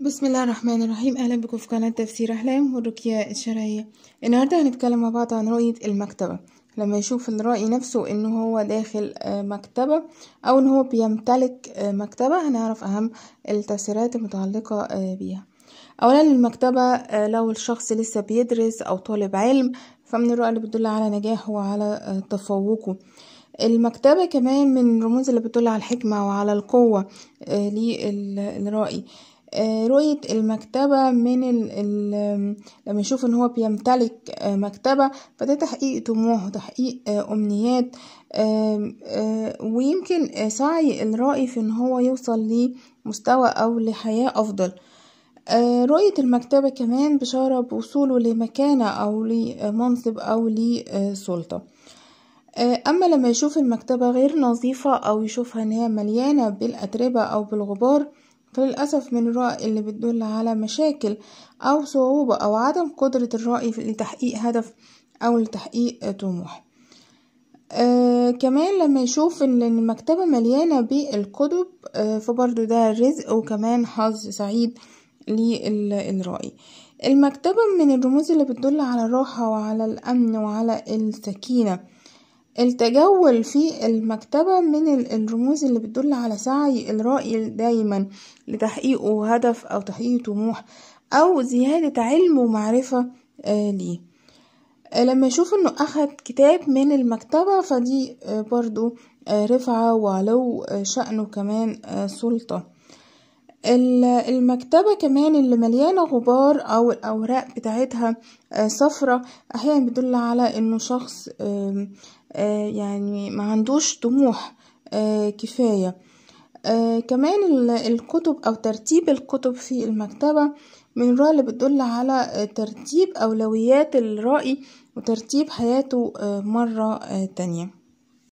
بسم الله الرحمن الرحيم اهلا بكم في قناه تفسير احلام والرقيه الشرعيه النهارده هنتكلم مع بعض عن رؤيه المكتبه لما يشوف الرأي نفسه ان هو داخل مكتبة او ان هو بيمتلك مكتبة هنعرف اهم التفسيرات المتعلقة بيها اولا المكتبة لو الشخص لسه بيدرس او طالب علم فمن الرؤى اللي بتدل على نجاحه وعلى تفوقه المكتبة كمان من الرموز اللي بتدل على الحكمة وعلى القوة للرأي آه، رؤية المكتبة من ال لما يشوف ان هو بيمتلك آه، مكتبة فده تحقيق طموح وتحقيق آه، امنيات ويمكن سعي الرائي في ان هو يوصل لمستوى او لحياة افضل رؤية المكتبة كمان بشارة بوصوله لمكانة أو لمنصب أو لسلطة أما لما يشوف المكتبة غير نظيفة أو يشوفها إن هي مليانة بالأتربة أو بالغبار للأسف من الرأي اللي بتدل على مشاكل أو صعوبة أو عدم قدرة الرأي لتحقيق هدف أو لتحقيق طموح آه كمان لما يشوف ان المكتبة مليانة بالكتب آه فبرضو ده رزق وكمان حظ سعيد للرأي المكتبة من الرموز اللي بتدل على الراحة وعلى الأمن وعلى السكينة التجول في المكتبة من الرموز اللي بتدل على سعي الرأي دايما لتحقيقه هدف أو تحقيق طموح أو زيادة علم ومعرفة آه، ليه آه، لما يشوف انه اخد كتاب من المكتبة فدي آه، برضو رفعة وعلو شأنه كمان سلطة المكتبة كمان اللي مليانة غبار أو الأوراق بتاعتها آه، صفرة أحيانا بتدل على إنه شخص آه، يعني ما عندوش طموح آه، كفاية كمان الكتب أو ترتيب الكتب في المكتبة من الرؤى اللي بتدل على ترتيب أولويات الرائي وترتيب حياته مرة تانية